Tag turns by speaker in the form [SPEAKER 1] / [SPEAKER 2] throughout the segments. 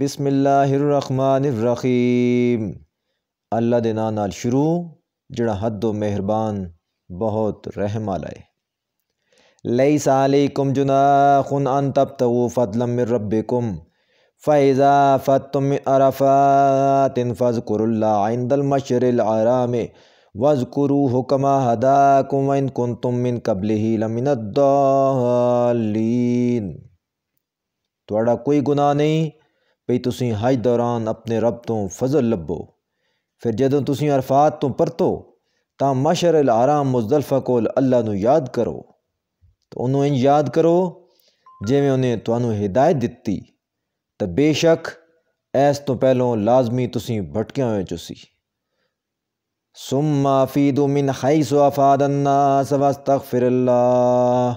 [SPEAKER 1] بسم اللہ الرحمن الرحیم اللہ دے نال شروع جڑا حد و مہربان بہت رحم لائے لیس علیکم کم ان تبتغوا فضلا من ربکم فیضا فتم فاذكروا الله عند اللہ عند مشر الآرام هداكم وان كنتم من قبله لمن الضالين تھرڈا کوئی گناہ نہیں بھئی ਹਜ حج دوران اپنے رب تو فضل ਫਿਰ پھر جدو ਅਰਫਾਤ ਤੋਂ تو پرتو ਮਸ਼ਰ ਅਲ ਆਰਾਮ مزدلفہ کو اللہ ਨੂੰ کرو تو انہوں یاد کرو ਯਾਦ انہیں تو ہدایت دیتی تو بے شک ਬੇਸ਼ੱਕ پہلو لازمی ਪਹਿਲਾਂ ਲਾਜ਼ਮੀ ਤੁਸੀਂ ਭਟਕਿਆ ਹੋਏ ਚੁਸੀ ثم افيد من حيث افاد اللہ واستغفر الله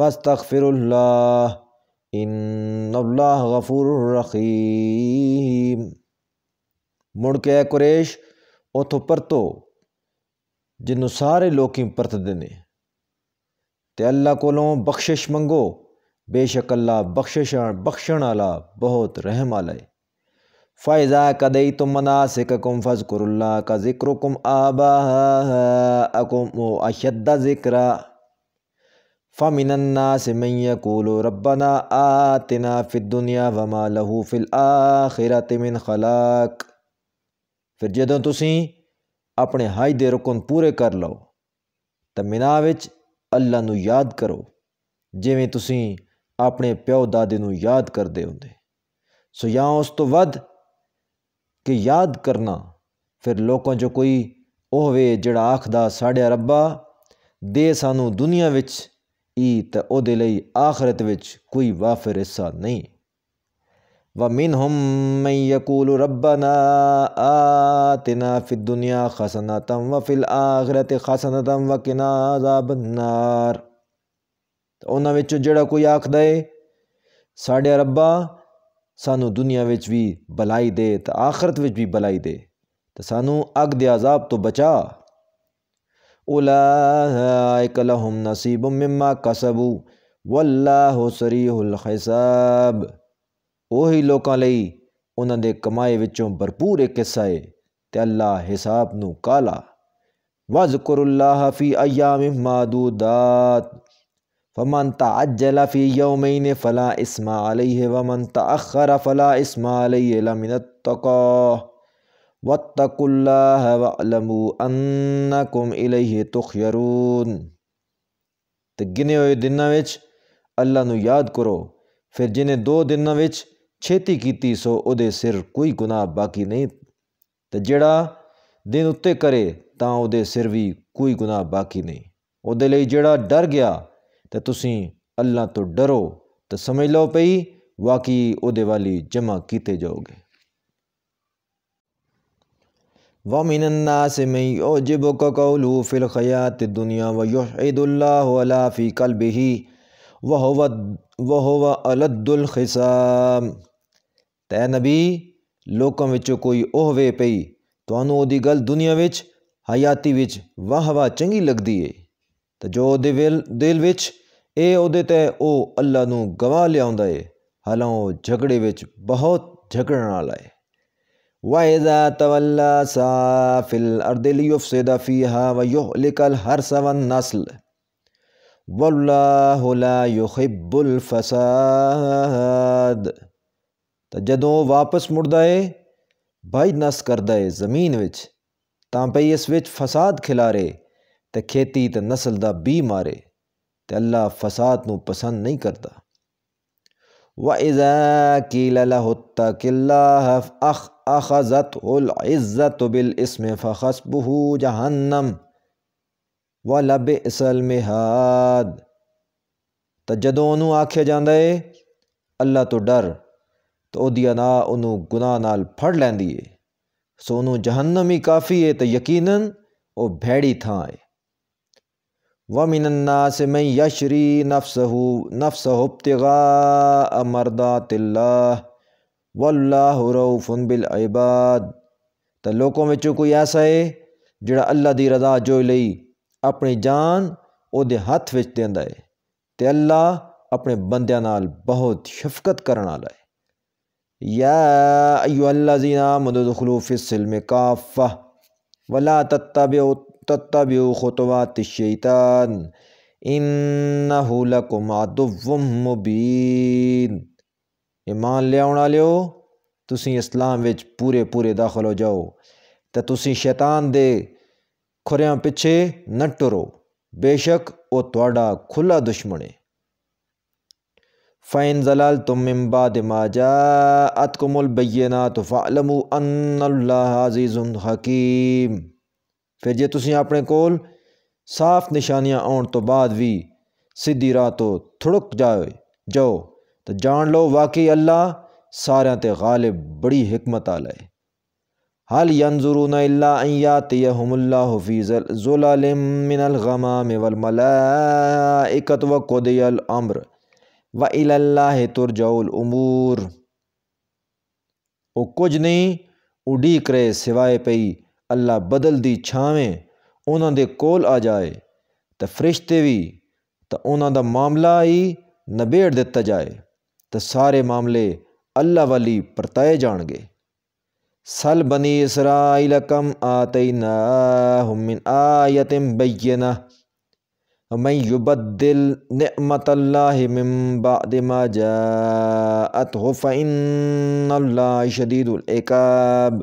[SPEAKER 1] واستغفر اللہ ان اللہ غفور الرحیم مڑ کے اے قریش اتوں پرتو جنوں سارے لوکیں پرت دینے تے اللہ کولوں بخشش منگو بے شک اللہ بخشش بخشن والا بہت رحم والا ہے فائزا کدی تم منا سکھ کم اللہ کا ذکر کم آبا اکم فمن الناس من يقول ربنا آتنا في الدنيا وما له في الآخرة من خلاق ਫਿਰ ਜਦੋਂ ਤੁਸੀਂ ਆਪਣੇ ਹਜ ਦੇ ਰੁਕਨ ਪੂਰੇ ਕਰ ਲਓ ਤਾਂ ਮਿਨਾ ਵਿੱਚ ਅੱਲਾ ਨੂੰ ਯਾਦ ਕਰੋ ਜਿਵੇਂ ਤੁਸੀਂ ਆਪਣੇ ਪਿਓ ਦਾਦੇ ਨੂੰ ਯਾਦ ਕਰਦੇ ਹੁੰਦੇ ਸੋ ਜਾਂ ਉਸ ਤੋਂ ਵੱਧ ਕਿ ਯਾਦ ਕਰਨਾ ਫਿਰ ਲੋਕਾਂ ਜੋ ਕੋਈ ਉਹ ਵੇ ਜਿਹੜਾ ਆਖਦਾ ਸਾਡੇ ਰੱਬਾ ਦੇ ਸਾਨੂੰ ਦੁਨੀਆ ਵਿੱਚ ਈ ਤਾਂ ਉਹਦੇ ਲਈ ਆਖਰਤ ਵਿੱਚ ਕੋਈ ਵਾਫਰ ਹਿੱਸਾ ਨਹੀਂ ومنهم من ਰੱਬਨਾ ਆਤਨਾ ਫਿਦ في الدنيا ਵਫਿਲ ਆਖਰਤ الآخرة حسنة وقنا ਨਾਰ النار ਉਹਨਾਂ ਵਿੱਚੋਂ ਜਿਹੜਾ ਕੋਈ ਆਖਦਾ ਏ ਸਾਡੇ ਰੱਬਾ ਸਾਨੂੰ ਦੁਨੀਆ ਵਿੱਚ ਵੀ ਬਲਾਈ ਦੇ ਤੇ ਆਖਰਤ ਵਿੱਚ ਵੀ ਬਲਾਈ ਦੇ ਤੇ ਸਾਨੂੰ ਅਗ ਦੇ ਅਜ਼ਾਬ ਤੋਂ ਬਚਾ الاب و اللہ ہو سری حساب اوکے کمائے بھرپور حصہ ہے اللہ حساب نو کالا وز کر فی اما داد فمن منتا اجلا فی یو مئی فلاں اسما علیہ و منتا اخرا فلا اسما علیہ لمن کا و تق الا ون کم الئی ترون تو گنے ہوئے دنوں اللہ نو یاد کرو پھر جنے دو دنوں چھتی کی سو دے سر کوئی گناہ باقی نہیں تو جڑا دن اتے کرے او دے سر بھی کوئی گناہ باقی نہیں او دے وہ جڑا ڈر گیا تو تسیں اللہ تو ڈرو تو سمجھ لو پی واقعی او دے والی جمع کیتے جاؤ گے و من س خیا تنیا ولا افی کل بہ و ہو واہل خام تے نبی لوکوں کو کوئی اوہ وے پی تو وہی گل دنیا حیاتی واہ واہ چنگی لگتی ہے تو جو دل دل اہدے تہ اللہ گواہ لیا ہے حالاں جھگڑے بہت جھگڑے نہ وَإِذَا فِي لِيُفْسِدَ فِيهَا وَاللَّهُ لَا الْفَسَادِ تو جدو واپس مردائے بھائی نس زمین وچ تاں پہ اس فساد کھلارے تو کھیتی تو نسل دا بی مارے اللہ فساد نو پسند نہیں کردائے و عزلتا عزت بل اِسم فسب جہنم و لب اسلم تو جدوں آخیا جانے اللہ تو ڈر تو نا اونوں گناہ پڑ لینی ہے سو نو جہنم ہی کافی ہے تو یقیناً وہ بھیڑی تھان ہے وَمِنَ النَّاسِ مَنْ يَشْرِي نَفْسَهُ نَفْسَهُ ابْتِغَاءَ مَرْضَاتِ اللہ وَاللَّهُ رَوْفٌ بِالْعِبَادِ تو لوگوں میں کوئی ایسا ہے جڑا اللہ دی رضا جو لئی اپنی جان او دے ہاتھ وچ دیندا ہے تے اللہ اپنے بندیاں نال بہت شفقت کرن والا ہے یا ایو الذین آمنوا ادخلوا فی السلم کافہ ولا تتبعوا تتبع خطوات الشیطان انہو لکم عدو مبین ایمان لے اونا لے ہو تسی اسلام وچ پورے پورے داخل ہو جاؤ تا تسی شیطان دے کھریاں پچھے نٹرو بے شک او توڑا کھلا دشمنے فَإِن زَلَلْتُم مِّن بَعْدِ مَا جَاءَتْكُمُ الْبَيِّنَاتُ فَعْلَمُوا أَنَّ اللَّهَ عَزِيزٌ حَكِيمٌ پھر جی تُس اپنے کول صاف نشانیاں آن تو بعد بھی سیدھی راہ تو تھڑک جا جاؤ تو جان لو واقعی اللہ تے غالب بڑی حکمت آ لئے ہل حل غما اللہ ترجع الامور وہ کچھ نہیں اڈی کرے سوائے پئی اللہ بدل دی چھاویں انہوں دے کول آ جائے تو فرشتے بھی تو انہوں دا معاملہ ہی نبیڑ دیتا جائے تو سارے معاملے اللہ والی پرتائے جان گے سل بنی اسرائیل کم آتے من بئ بینا بد یبدل نعمت اللہ دما جا ات ہو فن اللہ شدید العقاب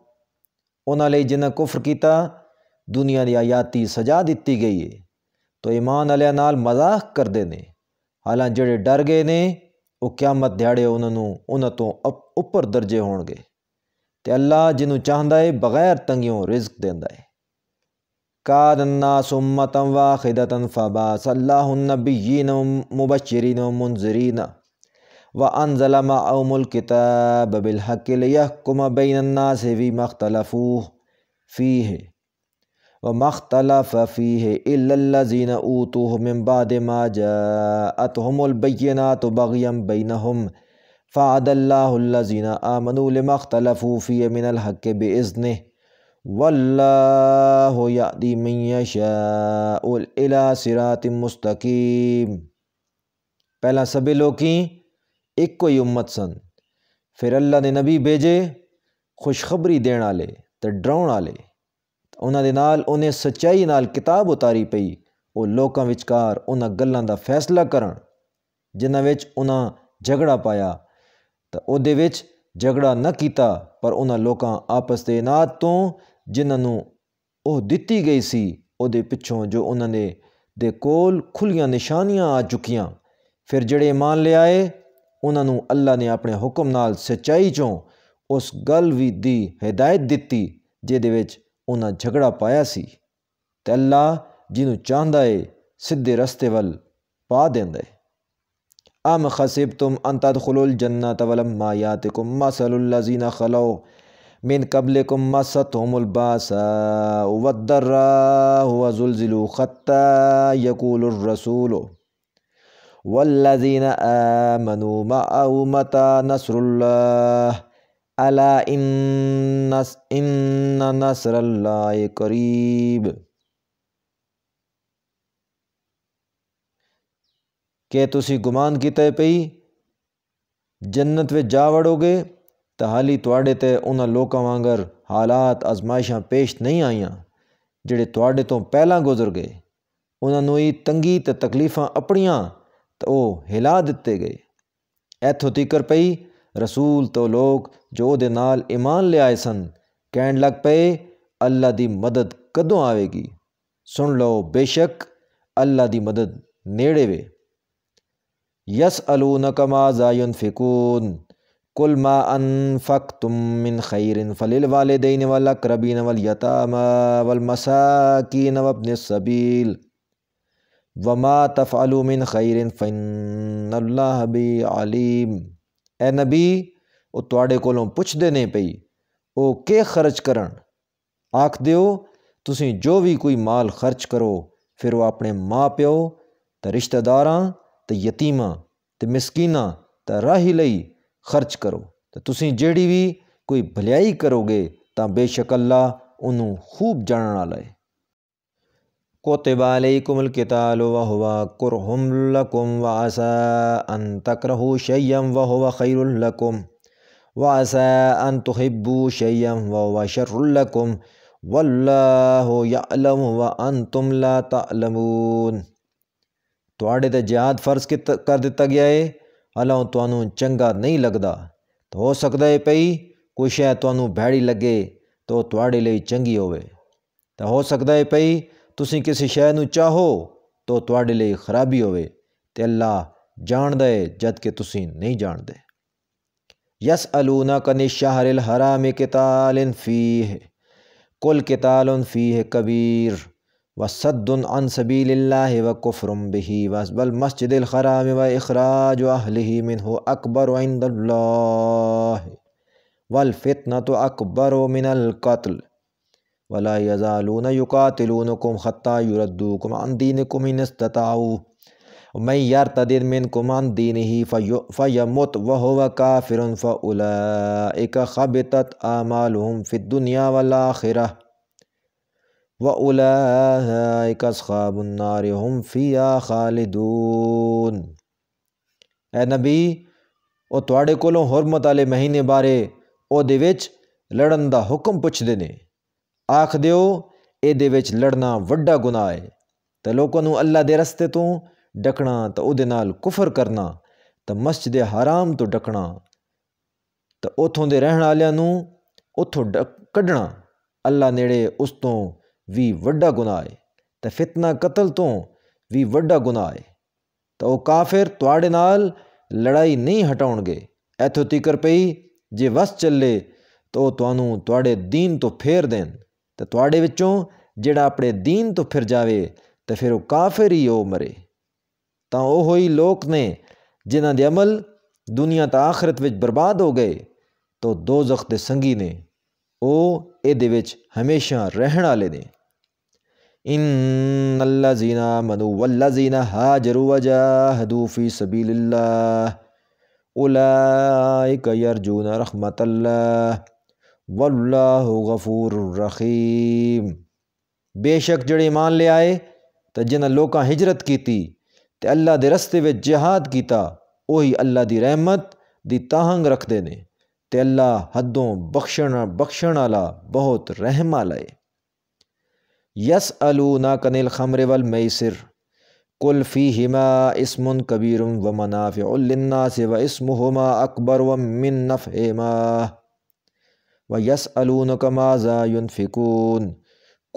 [SPEAKER 1] ਉਹਨਾਂ ਲਈ ਜਿਨ੍ਹਾਂ ਕਫਰ ਕੀਤਾ ਦੁਨੀਆ ਦੀ ਆਯਾਤੀ ਸਜ਼ਾ ਦਿੱਤੀ ਗਈ ਹੈ ਤੋ ਈਮਾਨ ਵਾਲਿਆਂ ਨਾਲ ਮਜ਼ਾਕ ਕਰਦੇ ਨੇ ਹਾਲਾਂ ਜਿਹੜੇ ਡਰ ਗਏ ਨੇ ਉਹ ਕਿਆਮਤ ਦਿਹਾੜੇ ਉਹਨਾਂ ਨੂੰ ਉਹਨਾਂ ਤੋਂ ਉੱਪਰ ਦਰਜੇ ਹੋਣਗੇ ਤੇ ਅੱਲਾ ਜਿਹਨੂੰ ਚਾਹੁੰਦਾ ਹੈ ਬਗੈਰ ਤੰਗਿਓਂ ਰਿਜ਼ਕ ਦਿੰਦਾ ਹੈ ਕਾਦ الناس امه واحده فبعث الله النبيين مبشرين ومنذرين و انضلا الْكِتَابَ بِالْحَقِّ لِيَحْكُمَ بَيْنَ النَّاسِ کمہ بین النا سے بھی مختلف فی ہے و مختلف فی ہے اہ زینہ او تو باد ما جا اتحم البیہ نا تو بغیم بین فعد اللہ اللہ زینہ آ منول مختلف فی من الحق بے و اللہ ہو یا مستقیم پہلا سب لوکیں ਇੱਕੋ ਹੀ ਉਮਤ ਸਨ ਫਿਰ ਅੱਲਾ ਨੇ ਨਬੀ ਭੇਜੇ ਖੁਸ਼ਖਬਰੀ ਦੇਣ ਵਾਲੇ ਤੇ ਡਰਾਉਣ ਵਾਲੇ ਉਹਨਾਂ ਦੇ ਨਾਲ ਉਹਨੇ ਸਚਾਈ ਨਾਲ ਕਿਤਾਬ ਉਤਾਰੀ ਪਈ ਉਹ ਲੋਕਾਂ ਵਿਚਕਾਰ ਉਹਨਾਂ ਗੱਲਾਂ ਦਾ ਫੈਸਲਾ ਕਰਨ ਜਿਨ੍ਹਾਂ ਵਿੱਚ ਉਹਨਾਂ ਝਗੜਾ ਪਾਇਆ ਤਾਂ ਉਹਦੇ ਵਿੱਚ ਝਗੜਾ ਨਾ ਕੀਤਾ ਪਰ ਉਹਨਾਂ ਲੋਕਾਂ ਆਪਸ ਦੇ ਨਾਤ ਤੋਂ ਜਿਨ੍ਹਾਂ ਨੂੰ ਉਹ ਦਿੱਤੀ ਗਈ ਸੀ ਉਹਦੇ ਪਿੱਛੋਂ ਜੋ ਉਹਨਾਂ ਨੇ ਦੇ ਕੋਲ ਖੁੱਲੀਆਂ ਨਿਸ਼ਾਨੀਆਂ ਆ ਚੁੱਕੀਆਂ ਫਿਰ ਜਿਹੜੇ ਮੰਨ ਲਿਆਏ انہ نے اپنے حکم نال سچائی چوں اس گل بھی ہدایت دیتی جہی انہوں نے جھگڑا پایا سی تے اللہ جنہوں چاہدہ ہے سیدھے رستے ول پا دے ام خصب تم انت خلول جنا تبلما یا تما سل اللہ زینا خلو مین قبل کما ست ہو مل ودر زل ضلع خطا یقول الرسولو والذین آمنوا نصر نصر اللہ اللہ ان قریب کہ تسی گمان کیتے پئی جنت وے جا وڑو گے تحالی توڑے تے تو لوکا لوگوں حالات ازمائشاں پیش نہیں جڑے توڑے تو پہلے گزر گئے انہوں نوئی تنگی تے تکلیفاں اپڑیاں تو ہلا دیتے گئے ایتھو تکر پئی رسول تو لوگ جو دے نال ایمان لے آئے سن لگ پئے اللہ دی مدد کدوں آوے گی سن لو بے شک اللہ دی مدد نیڑے وے یس القما ضائون فکون کل ما انفقتم من خیر فل والدین والاقربین والیتام والمساکین وابن السبیل ਵਮਾ ਤਫਅਲੂ ਮਿਨ ਖੈਰਿਨ ਫਇਨ ਅੱਲਾਹ ਬੀ ਅਲੀਮ ਐ ਨਬੀ ਉਹ ਤੁਹਾਡੇ ਕੋਲੋਂ ਪੁੱਛਦੇ ਨੇ ਪਈ ਉਹ ਕੀ ਖਰਚ ਕਰਨ ਆਖਦੇ ਹੋ ਤੁਸੀਂ ਜੋ ਵੀ ਕੋਈ ਮਾਲ ਖਰਚ ਕਰੋ ਫਿਰ ਉਹ ਆਪਣੇ ਮਾਪਿਓ ਤੇ ਰਿਸ਼ਤੇਦਾਰਾਂ ਤੇ ਯਤੀਮਾਂ ਤੇ ਮਿਸਕੀਨਾਂ ਤੇ ਰਾਹੀ ਲਈ ਖਰਚ ਕਰੋ ਤੇ ਤੁਸੀਂ ਜਿਹੜੀ ਵੀ ਕੋਈ ਭਲਾਈ ਕਰੋਗੇ ਤਾਂ ਬੇਸ਼ੱਕ ਅੱਲਾ ਉਹਨੂੰ ਖੂਬ ਜਾਣਨ ਵਾਲਾ ਹੈ کوت والملتا لو واہ واہرم لحکم وا ان تکرہو شیئم و ہو و خیرکم ان تحبو شیئم شم و شرکم و یا الم و ان تم لا المون تڑے تو یاد فرض کر دیتا گیا ہے اللہ تو تنو چنگا نہیں لگ دا تو ہو سکتا ہے کوئی کچھ تو تنوع بھیڑی لگے تو تو آڑے لئے چنگی ہوئے تو ہو سکتا ہے پی تھی کسی شہ ن چاہو تو تڑے لی خرابی ہوے تو اللہ جاندہ جد کہ تصیں نہیں جان دے یس الحرا میں کل کے تال ان فی ہے کبیر و سدون و کفرمبہ اخراج واہبر و الفت ن تو اکبر و من القتل ولا یزالون یقاتلونکم حتا یردوکم عن دینکم ان استطاعو من یرتد منکم عن دینه فیموت وهو کافر فاولئک خبتت اعمالهم فی الدنیا والاخره و اولئک اصحاب النار هم فیها خالدون اے نبی او تواڈے کولوں حرمت والے مہینے بارے او دے وچ لڑن دا حکم پچھ دے ਆਖ ਦਿਓ ਇਹਦੇ ਵਿੱਚ ਲੜਨਾ ਵੱਡਾ ਗੁਨਾਹ ਹੈ ਤੇ ਲੋਕਾਂ ਨੂੰ ਅੱਲਾ ਦੇ ਰਸਤੇ ਤੋਂ ਡਕਣਾ ਤੇ ਉਹਦੇ ਨਾਲ ਕਫਰ ਕਰਨਾ ਤੇ ਮਸਜਿਦ ਹਰਾਮ ਤੋਂ ਡਕਣਾ ਤੇ ਉਥੋਂ ਦੇ ਰਹਿਣ ਵਾਲਿਆਂ ਨੂੰ ਉਥੋਂ ਕੱਢਣਾ ਅੱਲਾ ਨੇੜੇ ਉਸ ਤੋਂ ਵੀ ਵੱਡਾ ਗੁਨਾਹ ਹੈ ਤੇ ਫਿਤਨਾ ਕਤਲ ਤੋਂ ਵੀ ਵੱਡਾ ਗੁਨਾਹ ਹੈ ਤਾਂ ਉਹ ਕਾਫਰ ਤੁਹਾਡੇ ਨਾਲ ਲੜਾਈ ਨਹੀਂ ਹਟਾਉਣਗੇ ਇਥੋਂ ਤੀਕਰ ਪਈ ਜੇ ਵਸ ਚੱਲੇ ਤੋ ਉਹ ਤੁਹਾਨੂੰ ਤੁਹਾਡੇ دین ਤੋਂ ਫੇਰ ਦੇਣ تو جڑا اپنے دین تو پھر جاوے تو پھر ہی وہ مرے تو اِس لوگ جنہ دے عمل دنیا تا آخرت برباد ہو گئے تو دو سنگی نے دے وچ ہمیشہ رہن والے زینا منولہ زینا ہا جا ہدو فی سب رحمت اللہ واللہ غفور الرحیم بے شک جڑے ایمان لے آئے لیا جنہ لوکاں ہجرت کی اللہ دے رستے جہاد اوہی اللہ دی رحمت دی تاہنگ رکھ دے نے اللہ حدوں بخشن بخشن والا بہت رحم ہے یس النا کنل خمر ول اسم کبیر و منافع للناس و اسمہما اکبر و منفی و یس الون کمازا یونفکون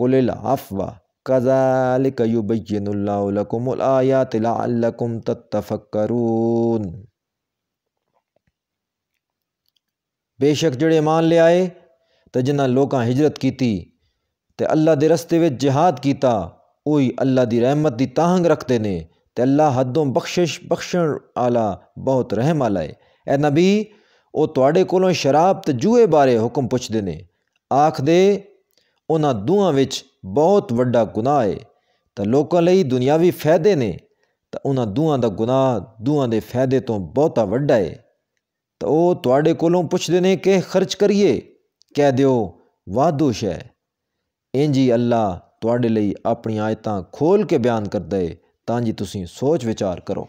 [SPEAKER 1] کل العفو كذلك يبين اللہ لکم الآیات لعلکم تتفکرون بے شک جڑے مان لے آئے تے جنہاں لوکاں ہجرت کیتی تے اللہ دے رستے وچ جہاد کیتا اوہی اللہ دی رحمت دی تاہنگ رکھتے نے تے اللہ حدوں بخشش بخشن آلا بہت رحم آلا ہے اے نبی ਉਹ ਤੁਹਾਡੇ ਕੋਲੋਂ ਸ਼ਰਾਬ ਤੇ ਜੂਏ ਬਾਰੇ ਹੁਕਮ ਪੁੱਛਦੇ ਨੇ ਆਖਦੇ ਉਹਨਾਂ ਦੋਹਾਂ ਵਿੱਚ ਬਹੁਤ ਵੱਡਾ ਗੁਨਾਹ ਹੈ ਤਾਂ ਲੋਕਾਂ ਲਈ ਦੁਨਿਆਵੀ ਫਾਇਦੇ ਨੇ ਤਾਂ ਉਹਨਾਂ ਦੋਹਾਂ ਦਾ ਗੁਨਾਹ ਦੋਹਾਂ ਦੇ ਫਾਇਦੇ ਤੋਂ ਬਹੁਤਾ ਵੱਡਾ ਹੈ ਤਾਂ ਉਹ ਤੁਹਾਡੇ ਕੋਲੋਂ ਪੁੱਛਦੇ ਨੇ ਕਿ ਖਰਚ ਕਰੀਏ ਕਹਿ ਦਿਓ ਵਾਦੂ ਸ਼ੈ ਇੰਜੀ ਅੱਲਾ ਤੁਹਾਡੇ ਲਈ ਆਪਣੀ ਆਇਤਾਂ ਖੋਲ ਕੇ ਬਿਆਨ ਕਰਦਾ ਹੈ ਤਾਂ ਜੀ ਤੁਸੀਂ ਸੋਚ ਵਿਚਾਰ ਕਰੋ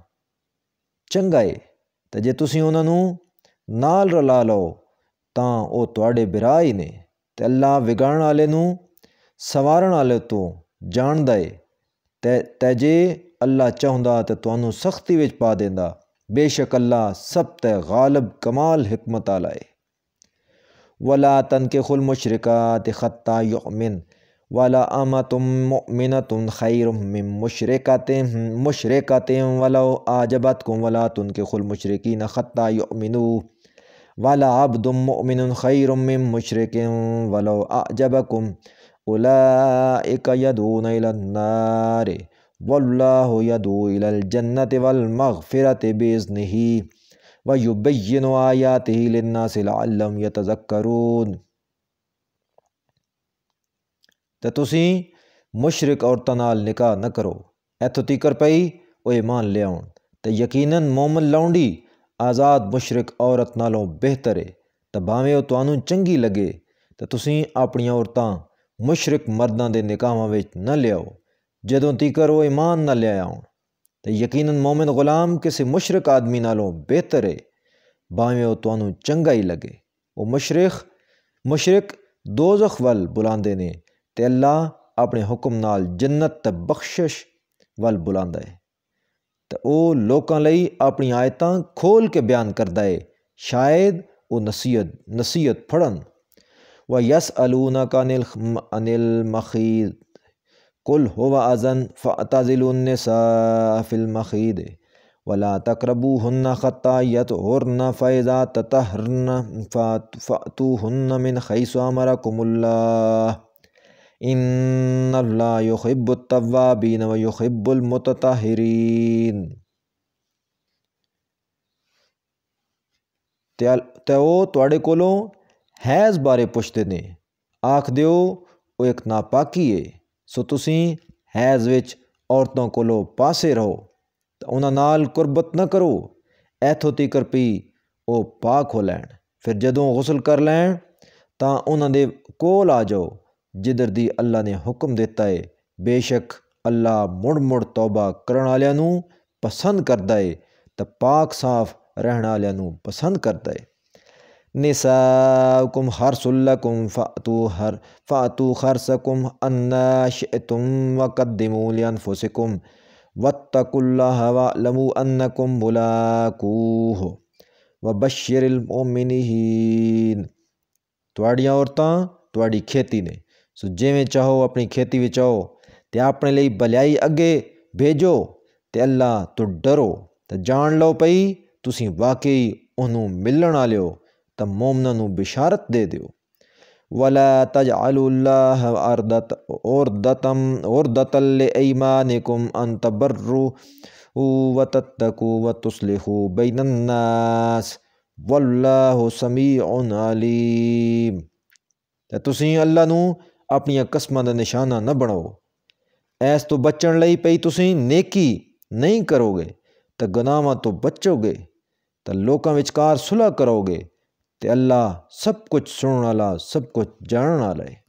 [SPEAKER 1] ਚੰਗਾ ਏ ਤੇ ਜੇ ਤੁਸੀਂ ਉਹਨਾਂ ਨੂੰ ਨਾਲ ਰਲਾ ਲਓ ਤਾਂ ਉਹ ਤੁਹਾਡੇ ਬਿਰਾ ਹੀ ਨੇ ਤੇ ਅੱਲਾ ਵਿਗਾੜਨ ਵਾਲੇ ਨੂੰ ਸਵਾਰਨ ਵਾਲੇ ਤੋਂ ਜਾਣਦਾ ਏ ਤੇ ਤੇ ਜੇ ਅੱਲਾ ਚਾਹੁੰਦਾ ਤੇ ਤੁਹਾਨੂੰ ਸਖਤੀ ਵਿੱਚ ਪਾ ਦਿੰਦਾ ਬੇਸ਼ੱਕ ਅੱਲਾ ਸਭ ਤੇ ਗਾਲਬ ਕਮਾਲ ਹਕਮਤ ਆਲਾ ਏ ਵਲਾ ਤਨਕਿਹੁਲ ਮੁਸ਼ਰਿਕਾਤ ਖੱਤਾ ਯੂਮਨ ولا آما تم مؤمنہ تم خیر مشرقات مشرقات ولا آجبت ولو کم ولا تن کے خل مشرقی نہ یؤمنو والا اب دم ولو آ جب کُم اولا اک یدون ودو لل جنت ولمغ فرت بیزن ہی وی نو آیات ہی لن صلا علم تو تھی مشرق عورتوں نکاح نہ کرو تیکر پئی وہ ایمان لیا تو یقیناً مومن لاؤنڈی آزاد مشرق عورت نالوں بہتر ہے تو بھاویں وہ تعینوں چنگی لگے تو تھی اپنی عورتیں مشرق مردہ کے نکاح نہ لیاؤ جد تیکر وہ ایمان نہ لے آؤ تو یقیناً مومن غلام کسی مشرق آدمی نالوں بہتر ہے بھاویں وہ تنوں چنگا ہی لگے وہ مشرق مشرق دو زخ نے تے اللہ اپنے حکم نال جنت تے بخشش ول بلاندا اے تے او لوکاں لئی اپنی آیتاں کھول کے بیان کردا اے شاید او نصیحت نصیحت پھڑن و یس النا کا نل انل مخید کل ہو و ازن فعتا ذیل سا فل مخید ولا تقربو ہن خطا یت ہرن فیضا من خیسو امر کم ان اللہ یحب التوابین و یحب المتطہرین تے او تواڈے کولوں ہیز بارے پوچھتے نے آکھ دیو او ایک ناپاکی ہے سو تسیں ہیز وچ عورتوں کولو پاسے رہو تے انہاں نال قربت نہ کرو ایتھو تیکر پی او پاک ہو لین پھر جدوں غسل کر لین تا انہاں دے کول آ جاؤ جدر دی اللہ نے حکم دیتا ہے بے شک اللہ مڑ مڑ توبہ کرن والوں نو پسند کردا ہے تے پاک صاف رہن والوں نو پسند کردا ہے نساؤکم حرس لکم فاتو ہر فاتو خرسکم انا شئتم وقدموا لانفسکم واتقوا اللہ واعلموا انکم ملاقوہ وبشر المؤمنین تواڑیاں عورتاں تواڑی کھیتی نے ਸੋ ਜਿਵੇਂ ਚਾਹੋ ਆਪਣੀ ਖੇਤੀ ਵਿੱਚ ਆਓ ਤੇ ਤੇ ਆਪਣੇ ਲਈ ਭਲਾਈ ਅੱਗੇ ਭੇਜੋ ਅੱਲਾ ਤੋਂ ਡਰੋ ਤਾਂ ਜਾਣ ਲਓ ਪਈ ਤੁਸੀਂ ਵਾਕਈ ਉਹਨੂੰ ਮਿਲਣ ਮੂਮਨਾਂ ਨੂੰ ਬਿਸ਼ਾਰਤ ਦੇ ਦਿਓ تعلی بلیائی اگجولہ تو ڈرو تو جان لو پی واقعی ماں نے کم ار تناس و ہو سمی تلہ اپنی قسم کا نشانہ نہ بناؤ اس تو بچنے پی تھی نیکی نہیں کرو گے تو گناواں تو بچو گے تو لوکوںکار سلح کرو گے تو اللہ سب کچھ سننے والا سب کچھ جاننا ہے